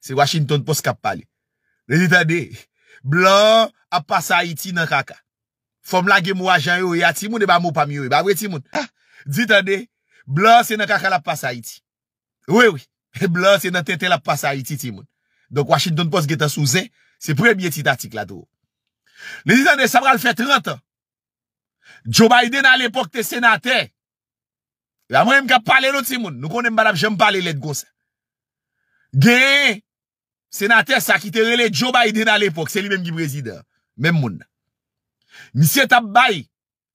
Se Washington Post kap pale Le ditande, blan ap pasa iti nan kaka Fom la gen mwa jan yoye ati moun e ba mou pami yoye Ba wè ti moun, ditande, blan se nan kaka la pasa iti Wè wè, blan se nan tete la pasa iti ti moun Donk Washington Post geta souze, se premyetit atik la tou Le ditande, Sabral fè 30 Joe Biden al epok te senate Ya mwen mkap pale nou ti moun, nou konen mbada mjèm pale let gosè Gen, senate sa ki te rele Joe Biden al epok, se li menm ki prezide, menm moun. Mise tap bay,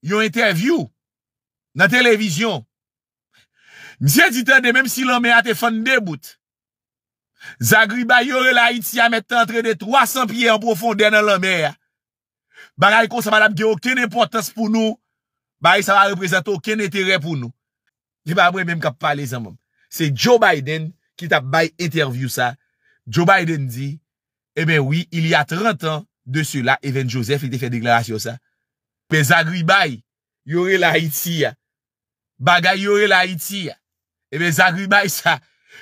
yon interview, nan televizyon. Mise dite de menm si lomè a te fande bout. Zagri bay yore la it si a mette antre de 300 piye en profondè nan lomè. Baray konsa madame geyo, ken e portas pou nou, baray sa va reprezento, ken e terè pou nou. Di ba mwen menm kap pale zan moun. Se Joe Biden... ki tap baye interview sa, Joe Biden di, ebe eh wii, il y a 30 an, de sou la, Evan Joseph, il te fe deklarasyon sa, pe Zagribaye, yore la Haiti ya, bagay yore eh la Haiti eh ya, ebe Zagribaye sa,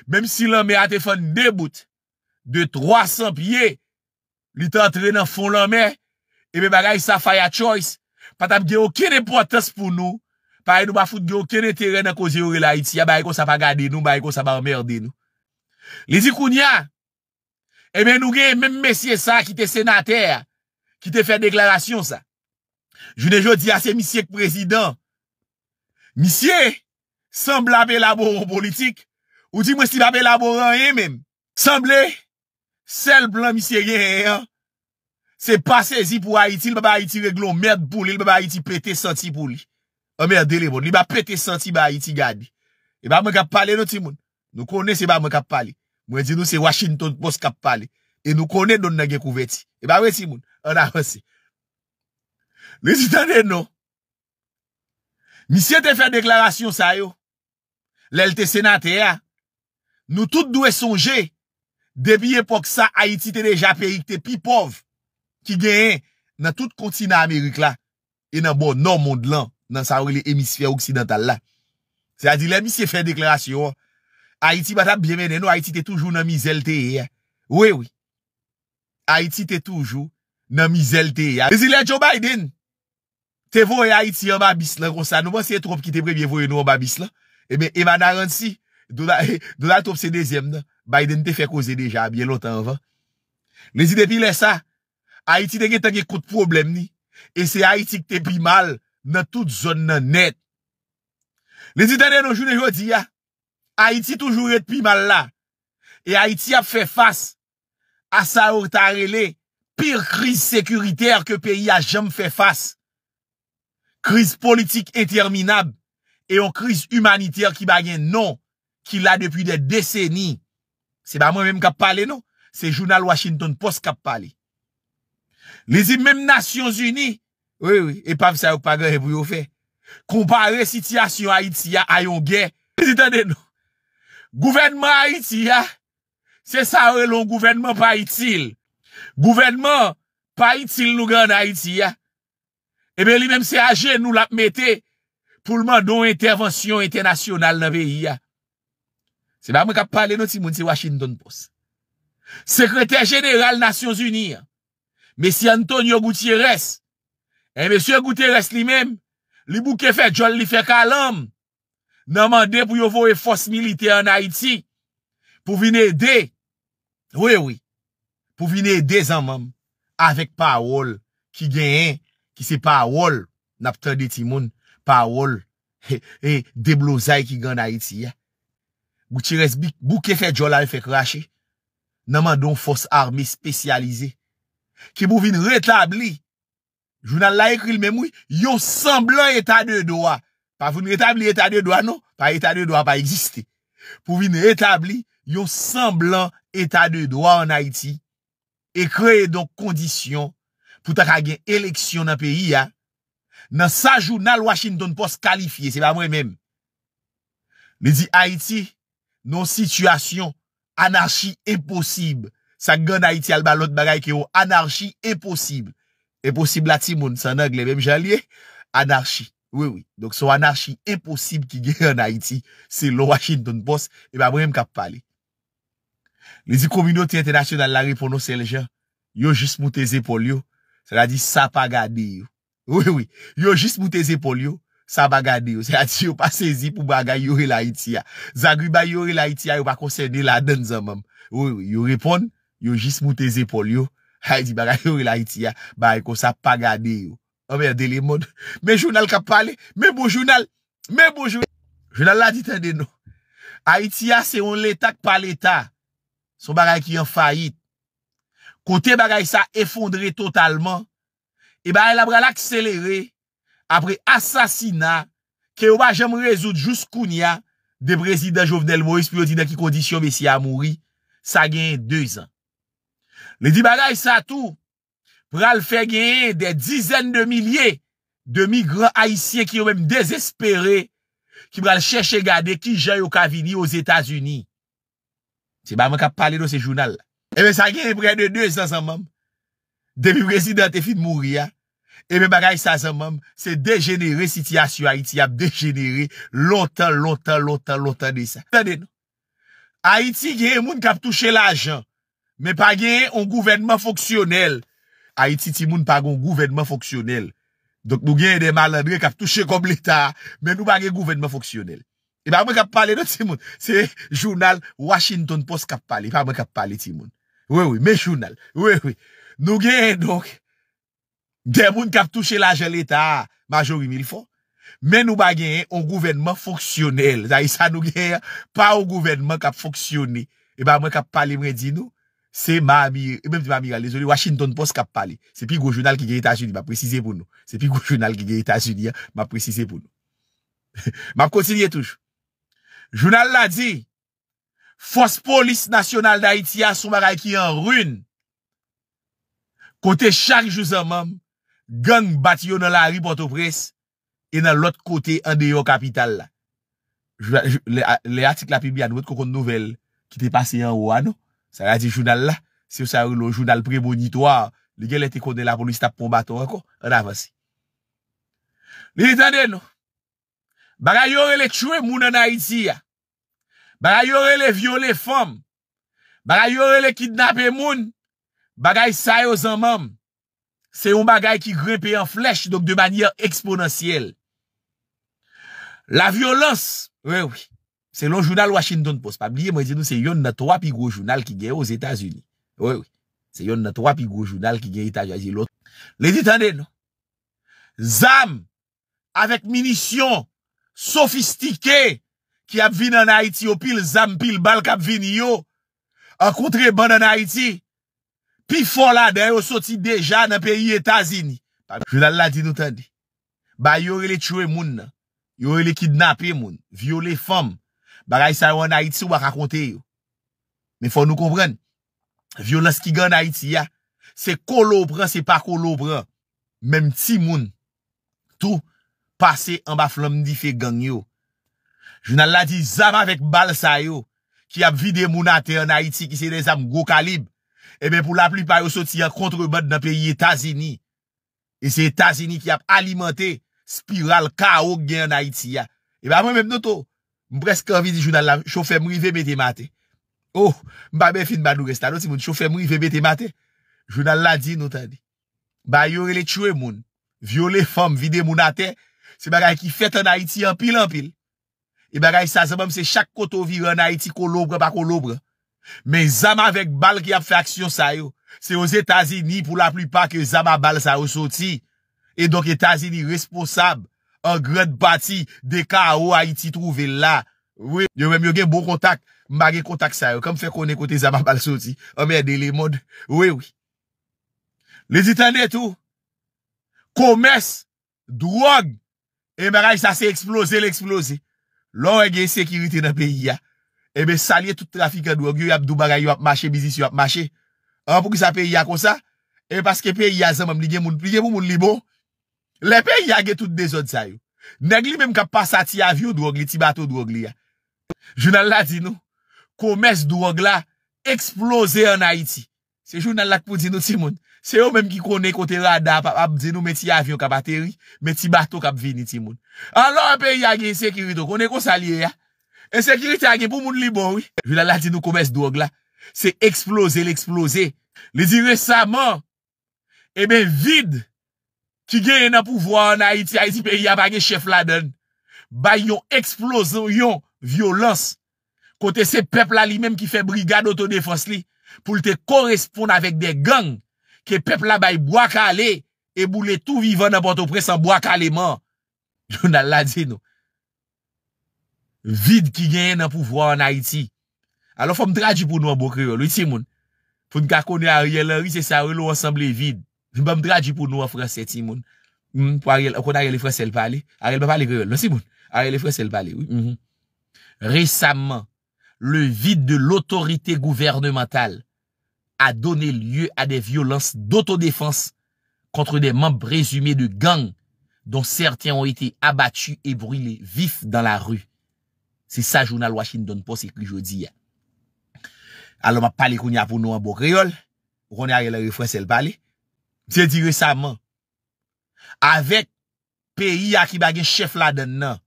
menm si lanme a te fon debout, de 300 piye, li te antre nan fon lanme, ebe bagay sa fire choice, patap ge okene protest pou nou, pare nou ba foute ge okene teren nan koze yore la Haiti ya, baye kon sa pa gade nou, baye kon sa pa omerde nou, Li di koun ya, e eh men nou gen men messie sa ki te senater, ki te fe deklarasyon sa. Joun e jo di a se missie ek prezident, missie, san blan be laboran politik, ou di mwen si ba be laboran e men, san ble, sel blan missie gen e an, se pa sezi pou Haiti, li ba ba Haiti reglon merd pou li, li ba ba Haiti pete santi pou li. O merde li bon, li ba pete santi ba Haiti gadi. E ba mwen ka pale nou ti moun. Nou konen se ba mwen kap pale. Mwen di nou se Washington Post kap pale. E nou konen don nan gen kouveti. E ba wè Simon, an nan wè se. Ne zi tanen nou. Misye te fè deklarasyon sa yo. Lèl te senate ya. Nou tout dwe sonje. Depi epok sa, Haiti te deja peyik te pi pov. Ki gen nan tout kontina Amerik la. E nan bon nan mond lan. Nan sa wè le emisfer oksidental la. Se a di lè misye fè deklarasyon. Haiti bat ap biemenen nou, Haiti te toujou nan mizel te ye. Eh. Oui, oui. Haiti te toujou nan mizel te ye. Lezi lejou Biden, te voue Haiti an babis la kon sa. Nou mwen seye troup ki te bremye voue nou an babis eh la. Eman Aranti, douda troup se dezem nan. Biden te fe kouze deja, bie loutan van. Lezi depi le sa, Haiti te gen tenge kout problem ni. E se Haiti ke te bi mal nan tout zon nan net. Lezi dene nou joun e jodi ya. Haïti toujou e dpi mal la. E Haïti ap fè fass a sa outarele pire kriz sekuriter ke peyi a jom fè fass. Kriz politik interminab. E yon kriz humaniter ki bagen non ki la depi de deseni. Se ba mwen mèm kap pale nou. Se jounal Washington Post kap pale. Le zi mèm Nasyons Uni. E pav sa outarele. Kompare sitia si yo Haïti ya ayon gay. Le zi tade nou. Gouvenman Haiti ya, se sa ou loun gouvenman pa itil, gouvenman pa itil nou gan Haiti ya, ebe eh li menm se aje nou lapmete pou lman nou intervensyon internasyonal nan veyi ya. Se ba mwen kap pale nou ti moun ti Washington pos. Sekreter General Nasyon Zuniya, Messi Antonio Gouthieres, e eh, Messi Gouthieres li menm, li bouke fe jol li fe kalam. Naman de pou yo vo e fos milite an Haiti. Pou vine de. Oui, oui. Pou vine de zanman. Avèk pa wol. Ki genyen. Ki se pa wol. Napte de ti moun. Pa wol. E, e, deblozay ki gen Haiti ya. Bouti resbik. Bouti ke fe jola e fe krashe. Naman don fos armi spesyalize. Ki bou vine retabli. Jounal la ekri l memou. Yo semblan etan de doa. Pa foun etabli etat de doa nou, pa etat de doa pa egziste. Pou vi ne etabli yon semblan etat de doa an Haiti e kreye don kondisyon pou ta ka gen eleksyon nan peyi ya nan sajou nan Washington post kalifiye, se pa mwen men. Ne di Haiti, non sityasyon, anarki eposib. Sa gen Haiti alba lot bagay ki yo, anarki eposib. Eposib la ti moun, sa nan gle men jaliye, anarki. Wè wè, donk so anarchi imposib ki ge yon Haiti, se lo Washington Post, e ba mwè m kap pale. Le zi Komino Tien Tenasyonan la repono selje, non, yo jis mwote zepol yo, se la di sa pa gade yo. Wè wè, yo jis mwote zepol yo, sa pa gade yo, se la di yo pa sezi pou baga yore la Haiti ya. Zagri ba yore la Haiti ya, yo ba konsende la den zan mam. Wè wè, yo repon, yo jis mwote zepol yo, hay di baga yore la Haiti ya, ba yon sa pa gade yo. Ah, mè jounal ka pale, mè bou jounal, mè bou jounal. Jounal la dit an den nou. Ha iti ya se yon letak pale ta. So bagay ki yon fayit. Kote bagay sa efondre totalman. E ba el abral akselere apre asasina. Ke wajem rezout jous koun ya. De ah, prezident Jovenel Moïse piloti nan ki kondisyon besi ya mouri. Sa gen 2 an. Le di bagay sa tou. Pral fe genye de dizen de milye eh de migran Haitien ki yo menm dezespere ki pral chèche gade ki jay ou kavini ou Etats-Unis. Se ba man kap pale nou se jounal. Eme sa genye pre de 2 sansan non. mam. Demi prezident efid mouri ya. Eme bagay sansan mam se degenere siti asyo Haiti ap degenere lontan, lontan, lontan, lontan de sa. Aiti genye moun kap touche la jan. Me pa genye on gouvenman foksyonel. A iti ti moun pa goun gouvenman foksyonel. Dok nou genye de malan, nou genye kap touche komple ta. Men nou bagen gouvenman foksyonel. E ba mwen kap pale do ti moun. Se jounal Washington Post kap pale, e pa mwen kap pale ti moun. Wewe, me jounal, wewe. Nou genye dok, de moun kap touche la jeleta, majori milfo. Men nou bagen o gouvenman foksyonel. Da isa nou genye pa o gouvenman kap foksyonel. E ba mwen kap pale mwen di nou. Se ma amiral, e mèm di ma amiral, lèzolè, Washington Post kap pale. Se pi gou jounal ki gè Etats-Unis, ma prezise pou nou. Se pi gou jounal ki gè Etats-Unis, ma prezise pou nou. Ma pkonsidye touj. Jounal la di, Fospolis nasyonal d'Aitia sou maray ki an rune. Kote chak jousan mam, gang bati yo nan la ripotopres, e nan lot kote an deyo kapital la. Le atik la pibi an wèd koko nouvel ki te pase an wano. Sa radi jounal la, se yo sa yon lo jounal premonitoar, li gen lete konde la pou li stap pou mbato akon, an avansi. Li itande nou, bagay yore le tchouye moun anayidzi ya, bagay yore le viole fom, bagay yore le kidnapye moun, bagay sayo zan mam, se yon bagay ki gripe yon flech, donk de banyar eksponansiyel. La violans, we wii. Se lon jounal Washington Post. Pabliye mwen di nou se yon nan to api gwo jounal ki gen yo os Etasuni. Oui, oui. Se yon nan to api gwo jounal ki gen Itasuni. Le di tande nou. Zam! Avek minisyon! Sofistike! Ki ap vin nan Haiti yo pil zam pil bal kap vin yo. Akoutre ban nan Haiti. Pi fola den yo soti deja nan peyi Etasuni. Jounal la di nou tande. Ba yore le tchouye moun nan. Yore le kidnapye moun. Viole fom. Baray sa yo an Haïti wak akonte yo. Men fò nou kompren, violè skigan an Haïti ya, se kolo pran, se pa kolo pran, menm ti moun, tou pase an ba flomdi fe gang yo. Jounal la di zama vek bal sa yo, ki ap vide moun ate an Haïti ki se de zanm gwo kalib, e men pou la plipa yo soti an kontrebad nan peyi Etazini, e se Etazini ki ap alimante spiral kao gen an Haïti ya. E ben mwen menm noto, Mpreske anvi di jounal la, choufe mri vebe te mate. Ou, oh, mba be fin badou resta nou ti moun, choufe mri vebe te mate. Jounal la di nou ta di. Bayo re le tchouye moun, viole fom vide moun ate. Se bagay ki fet an Haiti anpil anpil. E bagay sa zanmoum se chak koto vire an Haiti kolobre pa kolobre. Men zanm avek bal ki ap faksyon sa yo. Se yo zetazini pou la plupa ke zanm a bal sa usoti. E donk etazini responsab. an gred bati de ka ou a iti trouve la. Yo mwen mwen gen bon kontak, mwen gen kontak sa yo, kam fe konen kote zama balso ti, a mwen yede le mod. We wii. Le zitan de tou, koumes, drog, e mwen rej sa se eksplose, l'eksplose. Lò mwen gen sekirite nan peyi ya, e mwen salye tout trafika drog, yo ap dubara yo ap mache, bizis yo ap mache. An pou ki sa peyi ya kon sa, e mwen paske peyi ya zan mwen mwen li gen moun, li gen moun moun li bon, Lepe yage tout de zot zayou. Negli mem kap pasa ti avyon dwo gli, ti bato dwo gli ya. Jounal la di nou, koumes dwo gla, eksplose anay ti. Se jounal la pou di nou ti moun. Se yo menm ki kone kote rada ap ap di nou me ti avyon kap ateri, me ti bato kap vini ti moun. Anlou ape yage ensekirito, kone konsaliye ya. Ensekirito yage pou moun li bon wii. Jounal la di nou koumes dwo gla, se eksplose l'eksplose. Li di resaman, ebe eh vid. Ki genye nan pouvwa an Haïti, Haïti pe yabage chef la den, bay yon eksplosyon, yon violans, kote se pepl la li menm ki fe brigade o ton defons li, pou lte koresponde avek de gang, ke pepl la bay boak ale, e boule tou vivan nan boto presan, boak aleman. Yon al la zin nou. Vid ki genye nan pouvwa an Haïti. Alo fom dradi pou nou an bokri yo, lou iti moun. Foun kakone a rielan, wise sa rilo ansamble vid. Mpam dradi pou nou a fraset si moun Mpwa akon a ye le frasel pale A ye le frasel pale Resamman Le vide de l'autorite Gouvernemental A donen lye a de violans D'autodefans Kontre de mamp rezume de gang Don sertyen ou ete abatu E brile vif dan la ru Se sa jounal washi n donpo se kli jodi ya A loma pale Koun ya pou nou a bo kreol Koun a ye le frasel pale Mse diri sa man. Avet peyi a ki bagen chef la den nan.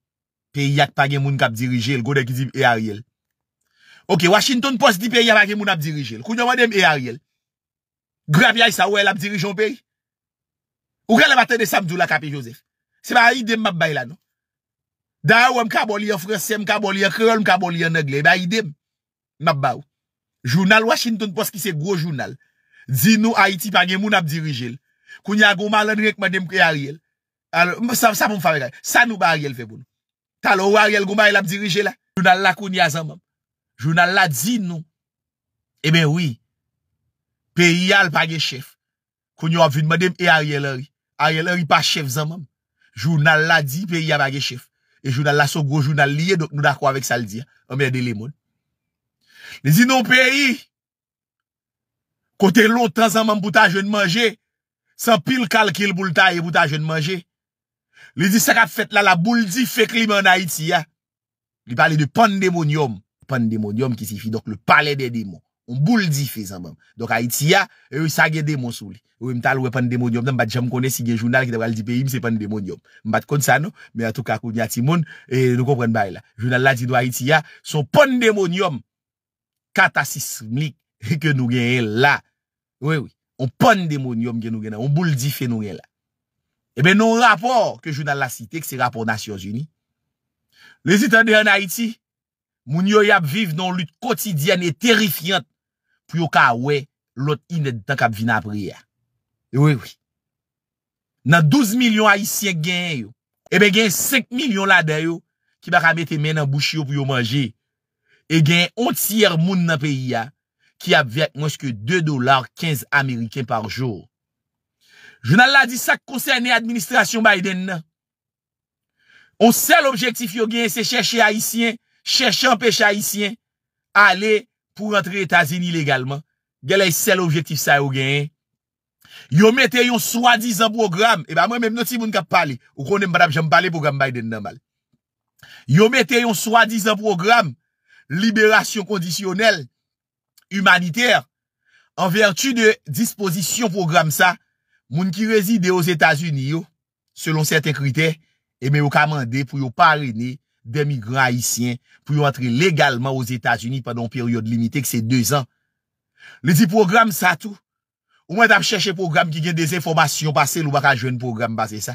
Peyi a ki bagen moun kap dirijel. Gode ki di E.A.R.I.L. Ok, Washington Post di peyi a bagen moun ap dirijel. Koujouman dem E.A.R.I.L. Grabya yi sa ou el ap dirijon peyi? Ou ka le maten de samdou la kapi Joseph? Se ba idem mabay la nou? Da ou m kaboli a Fransi, m kaboli a Krol, m kaboli a Nogle. Ba idem mabay ou. Jounal Washington Post ki se gro jounal. Zin nou Haiti pa gen moun ap dirije lè. Koun ya goma lè nèk mè dem e Ariel. Al, sa pou m favek lè. Sa nou ba Ariel feboun. Ta lò wè Ariel goma el ap dirije lè. Jounal la koun ya zanman. Jounal la zin nou. Ebe eh wè. Pe yal pa gen chef. Koun yo avin mè dem e Ariel ori. Ariel ori pa chef zanman. Jounal la di, pe yal pa gen chef. E jounal la so grojounal liye, dok nou da kwa vek sa l'di ya. Ame de lè moun. Ne zin nou pe yi. Kote loutan san mam pou ta jen manje. San pil kalkil pou ta jen manje. Li di sa ka fet la, la bouldi fek li man a Iti ya. Li pale de pandemonium. Pandemonium ki si fi. Dok le pale de demon. On bouldi fe san mam. Dok a Iti ya, ewe sa ge demon sou li. Ewe m talwe pandemonium. Dan m bat jam kone si gen jounal ki te wale di pe yim se pandemonium. M bat kon sa nou. Me a tou kakou nyati moun. E nou kompren bay la. Jounal la di do a Iti ya. So pandemonium. Kata sis mi ke nou gen en la. Ouè ouè, on pon demonyom gen nou genè, on bouldife nou genè la. Ebe non rapor ke jou nan la site, ke se rapor nasyon zuni. Les itande an Haiti, moun yo yap viv nan lout kotidyan e terifiant pou yo ka we lout inèd tank ap vinap riyan. Eh ouè ouè. Nan 12 milyon a isye genè yo, ebe gen 5 milyon la den yo ki baka mette men nan bouchi yo pou yo manje. E gen ontyer moun nan peyi ya. ki apvek mweske 2 dolar 15 Ameriken par jor. Jounal la di sa koncerni administrasyon Biden nan. O sel objektif yo genye se chèche Haitien, chèche empèche Haitien, ale pou rentre Etasini legalman. Gèlè yon sel objektif sa yo genye. Yon mette yon swa dizan program, e eh ba mwen mèm noti moun kap pale, ou konen mbap jambale program Biden nan mal. Yon mette yon swa dizan program, liberasyon kondisyonel, En vertu de disposisyon program sa, moun ki rezide ouz Etats-Unis yo, selon certain krite, eme eh yo kamande pou yo parene demigran Haitien pou yo entre legalman ouz Etats-Unis padon periode limite ke se 2 an. Le di program sa tou, ou mwen tap chèche program ki gen des informasyon, pas se lou baka jwen program base sa.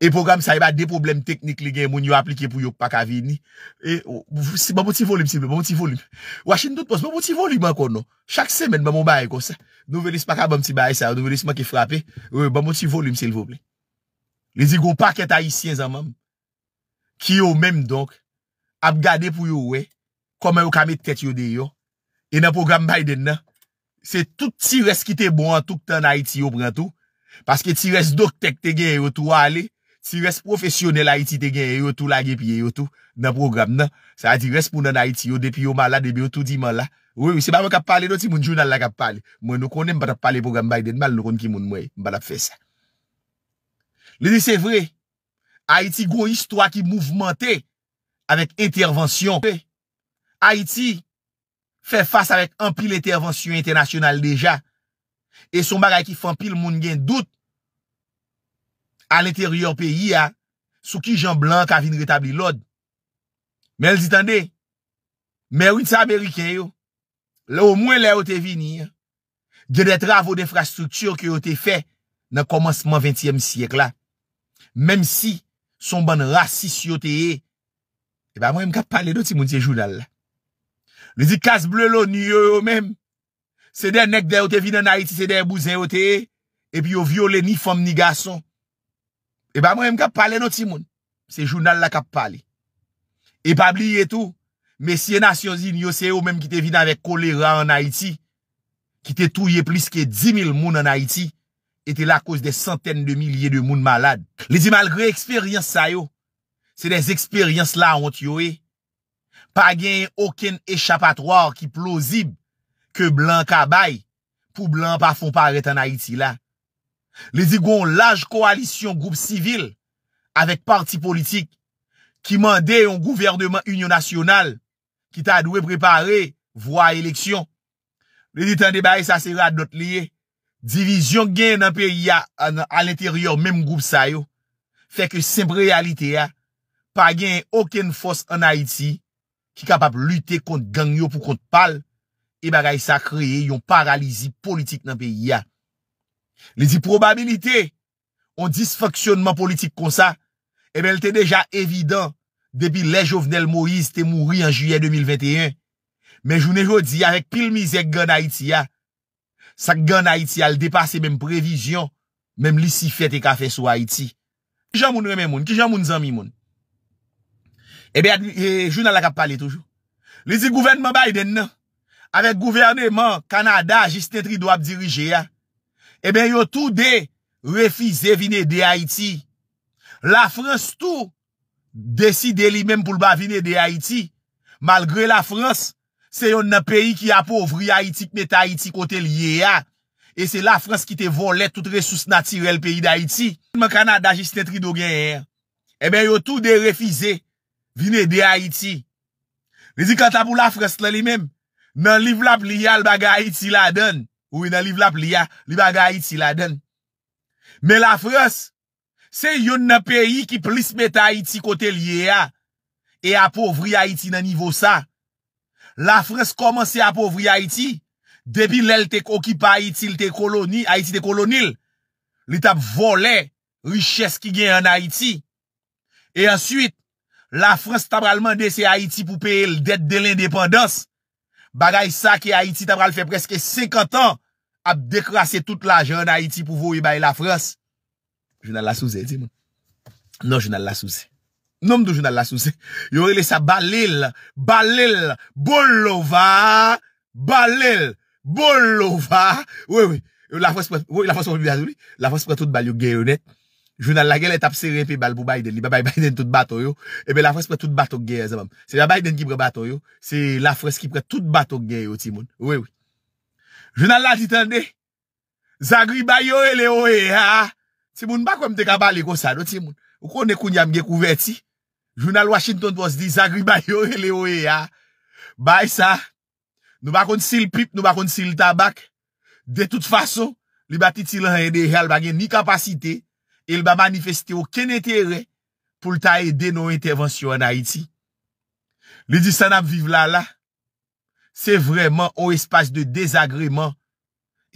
E program sa, e ba de problem teknik li gen moun yo aplike pou yo pak avini. E, non? e, ba mouti volim, silvo, ba mouti volim. Washi n dot pos, ba mouti volim an kon nou. Chak semen, ba mou baye kon sa. Nou velis pa ka ba mouti baye sa, nou velis ma ke frape. Ou, ba mouti volim, silvo, ble. Le zi go pak etay isyen zan mam. Ki yo menm donk, ap gade pou yo we, koman yo kamet tet yo de yo, e nan program Biden nan, se tout ti res ki te bon an touk tan a iti yo pran tou, Si res profesyonel Haiti te gen yo tou la ge piye yo tou nan program nan, sa a di res pou nan Haiti yo depi yo ma la debi yo tou di ma la, wè wè se ba wè kap pale nou ti moun jounal la kap pale, mwen nou konen mbata pale program baye den mal nou konen ki moun mwen mbata fe sa. Le di se vre, Haiti gwo istwa ki mouvmente avèk intervensyon. Haiti fè fass avèk anpil intervensyon internasyonal deja e son bagay ki fanpil moun gen dout An eteryor peyi a, sou ki jan blan ka vin retabli lod. Men el di tande, men wint sa Amerike yo, le ou mwen le yo te vinir. Dye de trav ou de infrastruktur ki yo te fe nan komanseman 20e siyek la. Mem si son ban rasis yo te e, e eh ba mwen mka pale do ti moun te jounal la. Le di kas ble lo ni yo yo men, se den nek de yo te vin nan Haiti se den bouzen yo te e, epi yo viole ni fom ni gason. E ba mwen m kap pale noti moun, se jounal la kap pale. E pa bli etou, mesye nasyonzi nyo se yo menm ki te vin avè kolera an Haiti, ki te touye plis ke 10.000 moun an Haiti, etè la kous de santèn de milyè de moun malade. Lè di malgre eksperyans sa yo, se les eksperyans la ont yo e, pa gen okèn eschapatwar ki plozib ke blan kabae pou blan pa fon paret an Haiti la. Le di goun laj koalisyon goup sivil avèk parti politik ki mandè yon gouvernement unionasyonal ki ta dwe preparè vwa eleksyon. Le di tan debay sa serat not liye divizyon gen nan peyi ya al interior menm goup sa yo fèk sem realite ya pa gen okèn fos an Haiti ki kapap lute kont gangyo pou kont pal e bagay sa kreye yon paralizi politik nan peyi ya. Li di probabilite On disfaksyonman politik kon sa E eh men lte deja evident Depi le jovenel Moïse te mouri En juyen 2021 Men jou ne jo di Awek pil mize gwen Haiti ya Sak gwen Haiti al depase men prevision Men li si fete kafe sou Haiti Ki jan moun reme moun? Ki jan moun zan mi moun? E eh men eh, jou nan la kap pale toujou Li di gouvernement Biden nan Awek gouvernement Kanada Jisnetri do ap dirije ya e ben yo tou de refize vine de Haiti. La France tou deside li men pou l'ba vine de Haiti, malgre la France se yon nan peyi ki apovri Haiti kmet Haiti kote li ye ya, e se la France ki te volet tout resus natirel peyi de Haiti. Mwen kanad da jistetri do gen yer, e eh ben yo tou de refize vine de Haiti. Vezi kanta pou la France la li men, nan livlap li yal baga Haiti la dene, Ou e nan livlap li a, li bagay iti la den. Me la Frans, se yon nan peyi ki plis met a iti kote li e a, e apovri a iti nan nivou sa. La Frans komanse apovri a iti, debi lel te kokipa a iti, lte koloni, a iti te kolonil, li tap vole, riches ki gen an a iti. E ansuit, la Frans tabral mande se a iti pou peye l det de l independans. Bagay sa ki a iti tabral fe preske 50 an, ap dekrasye tout la jen a iti pou vou y bay la Frans. Non, jounal la souze, ti moun. Non, jounal la souze. Nom do jounal la souze, yo rele sa balil, balil, bolova, balil, bolova. Ouye, ouye, la Frans prate tout bali ou geyonet. Jounal la gel et ap serien pe bal pou bayden li. Ba bayden tout bato yo. Ebe, eh la Frans prate tout bato geyo, zabam. Se ya bayden ki pre bato yo, se la Frans ki pre tout bato geyo, ti moun. Ouye, ouye. Jounal la ditande, Zagri bayo e le oe ya. Timoun bako mte kabale kon sa do Timoun. Ou kon ne kunyam ge kouverti. Jounal Washington was di, Zagri bayo e le oe ya. Bay sa, nou bakon sil pip, nou bakon sil tabak. De tout faso, li batit sil anye de yal bagen ni kapasite, e li ba manifesti ou kene tere pou lta e deno intervensyon a iti. Li di san ap viv la la. Se vreman ou espas de dezagreman,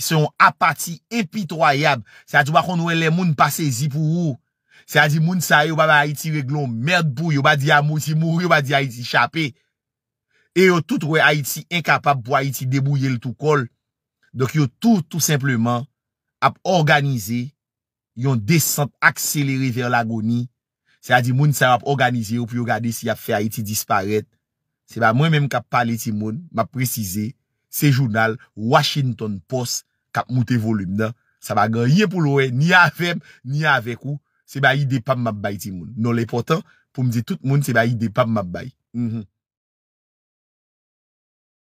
se yon apati epitroyab. Se a di wakon wè e lè moun pase zi pou ou. Se a di moun sa yon baba Haiti reglon mèrd bou, yon ba di amouti mou, yon ba di Haiti chapé. E yon tout wè Haiti enkapab pou Haiti debouye l'tou kol. Dok yon tout tout simplement ap organize, yon descent akselere ver l'agoni. Se a di moun sa ap organize, yon pou yon gade si ap fè Haiti disparet. Se ba mwen menm kap pale ti moun, ma prezize, se jounal Washington Post kap moute volume dan, sa ba ganye pou lowe, ni avem, ni avekou, se ba ide pam mabay ti moun. Non le potan, pou mze tout moun, se ba ide pam mabay. Mhm.